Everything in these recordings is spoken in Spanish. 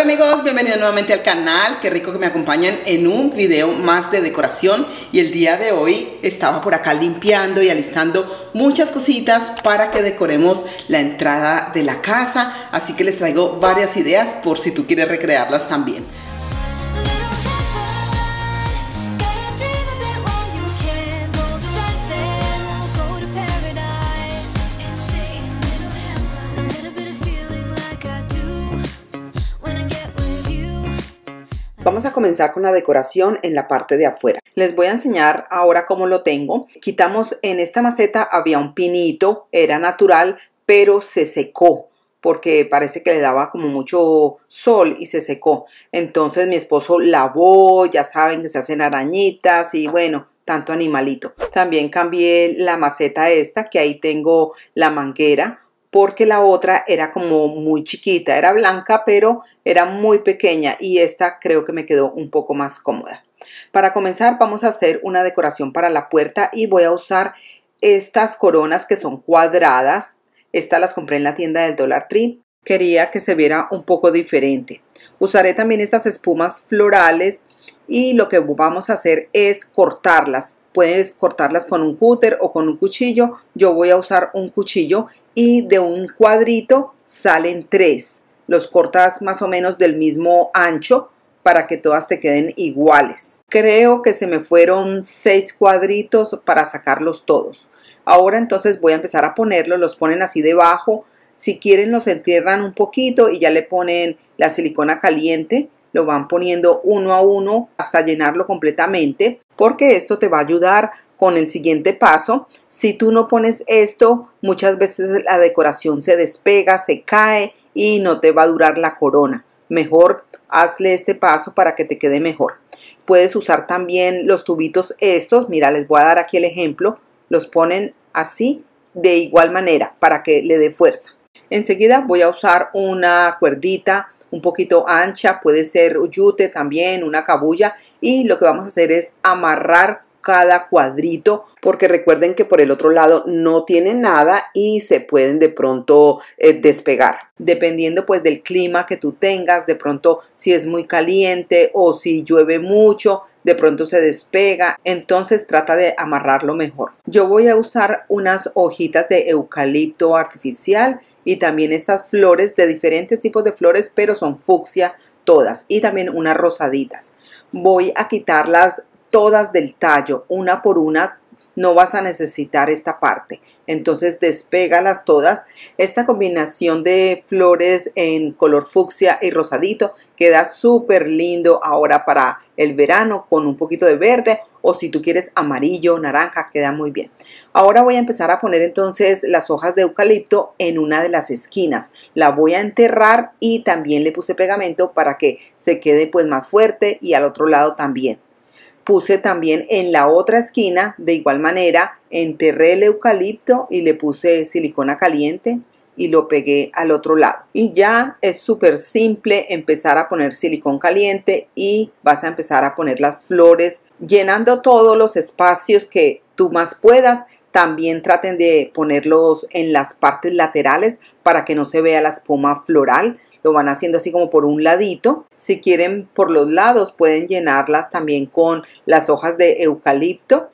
Hola amigos, bienvenidos nuevamente al canal, qué rico que me acompañan en un video más de decoración y el día de hoy estaba por acá limpiando y alistando muchas cositas para que decoremos la entrada de la casa, así que les traigo varias ideas por si tú quieres recrearlas también. comenzar con la decoración en la parte de afuera. Les voy a enseñar ahora cómo lo tengo. Quitamos en esta maceta, había un pinito, era natural, pero se secó porque parece que le daba como mucho sol y se secó. Entonces mi esposo lavó, ya saben que se hacen arañitas y bueno, tanto animalito. También cambié la maceta esta, que ahí tengo la manguera, porque la otra era como muy chiquita, era blanca pero era muy pequeña y esta creo que me quedó un poco más cómoda. Para comenzar vamos a hacer una decoración para la puerta y voy a usar estas coronas que son cuadradas. Estas las compré en la tienda del Dollar Tree quería que se viera un poco diferente. Usaré también estas espumas florales y lo que vamos a hacer es cortarlas. Puedes cortarlas con un cúter o con un cuchillo. Yo voy a usar un cuchillo y de un cuadrito salen tres. Los cortas más o menos del mismo ancho para que todas te queden iguales. Creo que se me fueron seis cuadritos para sacarlos todos. Ahora entonces voy a empezar a ponerlos. Los ponen así debajo si quieren los entierran un poquito y ya le ponen la silicona caliente, lo van poniendo uno a uno hasta llenarlo completamente, porque esto te va a ayudar con el siguiente paso. Si tú no pones esto, muchas veces la decoración se despega, se cae y no te va a durar la corona. Mejor hazle este paso para que te quede mejor. Puedes usar también los tubitos estos. Mira, les voy a dar aquí el ejemplo. Los ponen así de igual manera para que le dé fuerza. Enseguida voy a usar una cuerdita un poquito ancha, puede ser yute también, una cabulla y lo que vamos a hacer es amarrar cada cuadrito, porque recuerden que por el otro lado no tiene nada y se pueden de pronto eh, despegar. Dependiendo pues del clima que tú tengas, de pronto si es muy caliente o si llueve mucho, de pronto se despega, entonces trata de amarrarlo mejor. Yo voy a usar unas hojitas de eucalipto artificial y también estas flores de diferentes tipos de flores, pero son fucsia todas y también unas rosaditas. Voy a quitarlas todas del tallo, una por una, no vas a necesitar esta parte. Entonces despegalas todas. Esta combinación de flores en color fucsia y rosadito queda súper lindo ahora para el verano con un poquito de verde o si tú quieres amarillo, naranja, queda muy bien. Ahora voy a empezar a poner entonces las hojas de eucalipto en una de las esquinas. La voy a enterrar y también le puse pegamento para que se quede pues más fuerte y al otro lado también. Puse también en la otra esquina, de igual manera, enterré el eucalipto y le puse silicona caliente y lo pegué al otro lado. Y ya es súper simple empezar a poner silicón caliente y vas a empezar a poner las flores llenando todos los espacios que tú más puedas también traten de ponerlos en las partes laterales para que no se vea la espuma floral. Lo van haciendo así como por un ladito. Si quieren por los lados pueden llenarlas también con las hojas de eucalipto.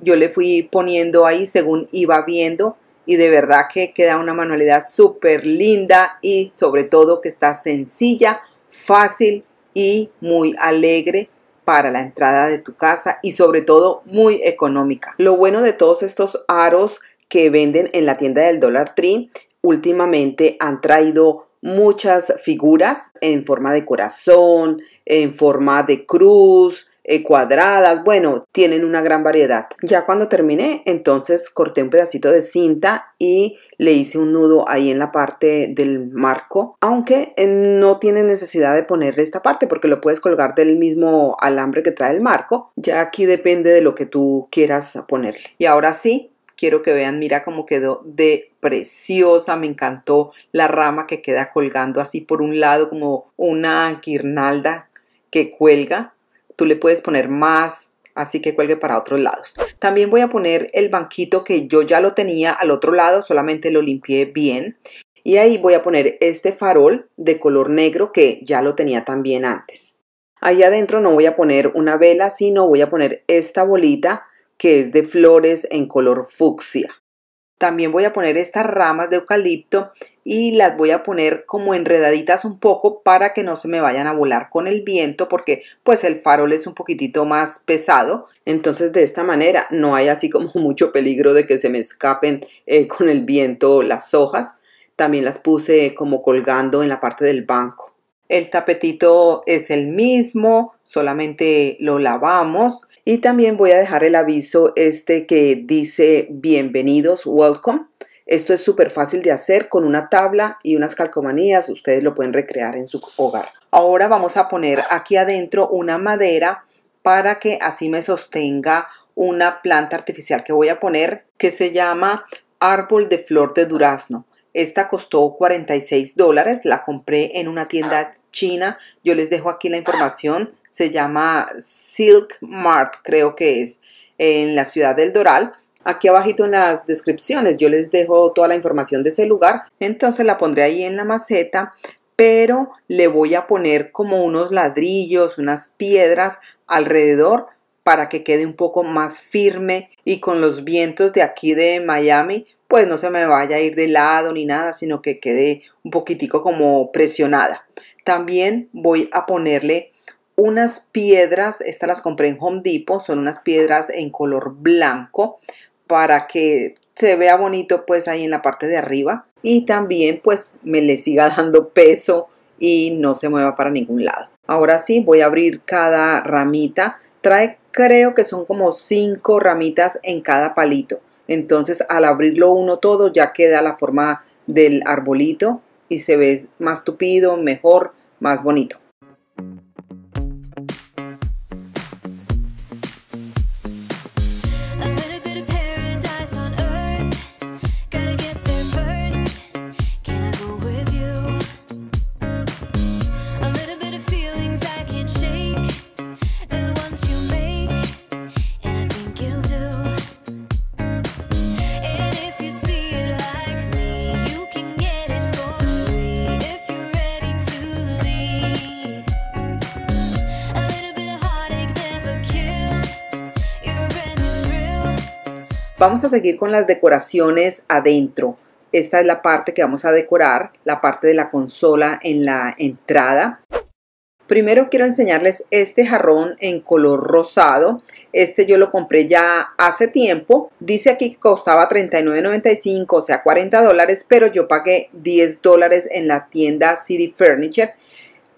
Yo le fui poniendo ahí según iba viendo y de verdad que queda una manualidad súper linda y sobre todo que está sencilla, fácil y muy alegre para la entrada de tu casa y sobre todo muy económica. Lo bueno de todos estos aros que venden en la tienda del Dollar Tree últimamente han traído muchas figuras en forma de corazón, en forma de cruz, eh, cuadradas, bueno, tienen una gran variedad. Ya cuando terminé, entonces corté un pedacito de cinta y le hice un nudo ahí en la parte del marco, aunque eh, no tienes necesidad de ponerle esta parte porque lo puedes colgar del mismo alambre que trae el marco, ya aquí depende de lo que tú quieras ponerle. Y ahora sí, quiero que vean, mira cómo quedó de preciosa, me encantó la rama que queda colgando así por un lado como una guirnalda que cuelga tú le puedes poner más, así que cuelgue para otros lados. También voy a poner el banquito que yo ya lo tenía al otro lado, solamente lo limpié bien. Y ahí voy a poner este farol de color negro que ya lo tenía también antes. Allá adentro no voy a poner una vela, sino voy a poner esta bolita que es de flores en color fucsia. También voy a poner estas ramas de eucalipto y las voy a poner como enredaditas un poco para que no se me vayan a volar con el viento porque pues el farol es un poquitito más pesado. Entonces de esta manera no hay así como mucho peligro de que se me escapen eh, con el viento las hojas. También las puse como colgando en la parte del banco. El tapetito es el mismo, solamente lo lavamos. Y también voy a dejar el aviso este que dice bienvenidos, welcome. Esto es súper fácil de hacer con una tabla y unas calcomanías. Ustedes lo pueden recrear en su hogar. Ahora vamos a poner aquí adentro una madera para que así me sostenga una planta artificial que voy a poner que se llama árbol de flor de durazno. Esta costó 46 dólares, la compré en una tienda ah. china, yo les dejo aquí la información, se llama Silk Mart, creo que es, en la ciudad del Doral. Aquí abajito en las descripciones yo les dejo toda la información de ese lugar, entonces la pondré ahí en la maceta, pero le voy a poner como unos ladrillos, unas piedras alrededor para que quede un poco más firme y con los vientos de aquí de Miami pues no se me vaya a ir de lado ni nada, sino que quede un poquitico como presionada. También voy a ponerle unas piedras, estas las compré en Home Depot, son unas piedras en color blanco para que se vea bonito pues ahí en la parte de arriba y también pues me le siga dando peso y no se mueva para ningún lado. Ahora sí voy a abrir cada ramita, trae creo que son como cinco ramitas en cada palito. Entonces al abrirlo uno todo ya queda la forma del arbolito y se ve más tupido, mejor, más bonito. Vamos a seguir con las decoraciones adentro. Esta es la parte que vamos a decorar, la parte de la consola en la entrada. Primero quiero enseñarles este jarrón en color rosado. Este yo lo compré ya hace tiempo. Dice aquí que costaba $39.95, o sea 40 dólares, pero yo pagué 10 dólares en la tienda City Furniture.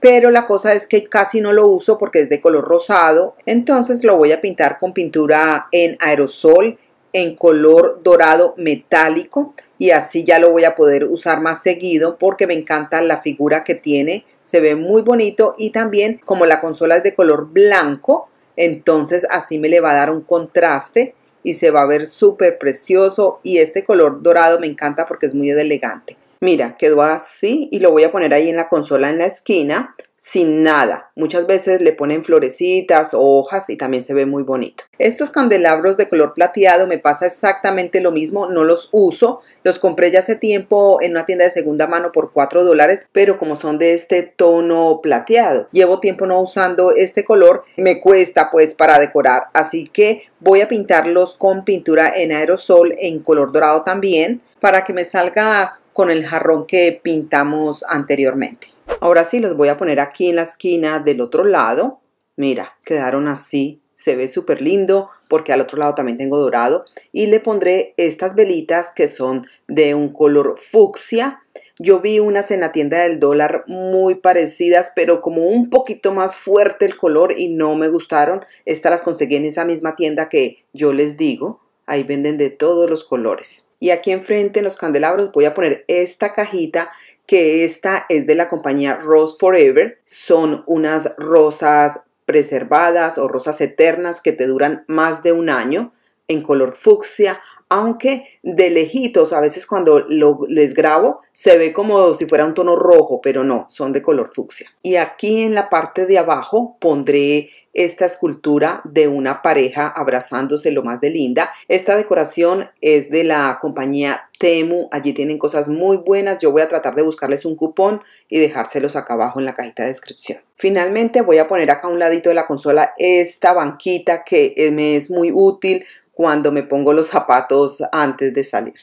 Pero la cosa es que casi no lo uso porque es de color rosado. Entonces lo voy a pintar con pintura en aerosol en color dorado metálico y así ya lo voy a poder usar más seguido porque me encanta la figura que tiene se ve muy bonito y también como la consola es de color blanco entonces así me le va a dar un contraste y se va a ver súper precioso y este color dorado me encanta porque es muy elegante Mira, quedó así y lo voy a poner ahí en la consola en la esquina sin nada. Muchas veces le ponen florecitas o hojas y también se ve muy bonito. Estos candelabros de color plateado me pasa exactamente lo mismo, no los uso. Los compré ya hace tiempo en una tienda de segunda mano por 4 dólares, pero como son de este tono plateado, llevo tiempo no usando este color, me cuesta pues para decorar, así que voy a pintarlos con pintura en aerosol en color dorado también para que me salga con el jarrón que pintamos anteriormente. Ahora sí, los voy a poner aquí en la esquina del otro lado. Mira, quedaron así. Se ve súper lindo porque al otro lado también tengo dorado. Y le pondré estas velitas que son de un color fucsia. Yo vi unas en la tienda del dólar muy parecidas, pero como un poquito más fuerte el color y no me gustaron. Estas las conseguí en esa misma tienda que yo les digo. Ahí venden de todos los colores. Y aquí enfrente en los candelabros voy a poner esta cajita que esta es de la compañía Rose Forever. Son unas rosas preservadas o rosas eternas que te duran más de un año en color fucsia, aunque de lejitos, a veces cuando lo, les grabo, se ve como si fuera un tono rojo, pero no, son de color fucsia. Y aquí en la parte de abajo pondré esta escultura de una pareja abrazándose lo más de linda. Esta decoración es de la compañía Temu, allí tienen cosas muy buenas, yo voy a tratar de buscarles un cupón y dejárselos acá abajo en la cajita de descripción. Finalmente voy a poner acá a un ladito de la consola esta banquita que me es muy útil cuando me pongo los zapatos antes de salir.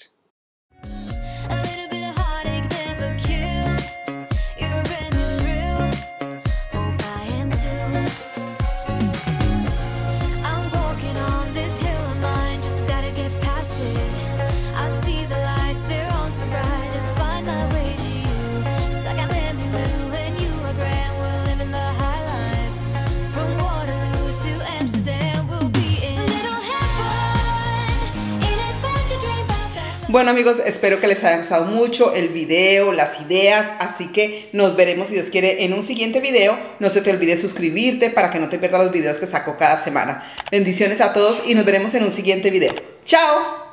Bueno amigos, espero que les haya gustado mucho el video, las ideas, así que nos veremos si Dios quiere en un siguiente video. No se te olvide suscribirte para que no te pierdas los videos que saco cada semana. Bendiciones a todos y nos veremos en un siguiente video. ¡Chao!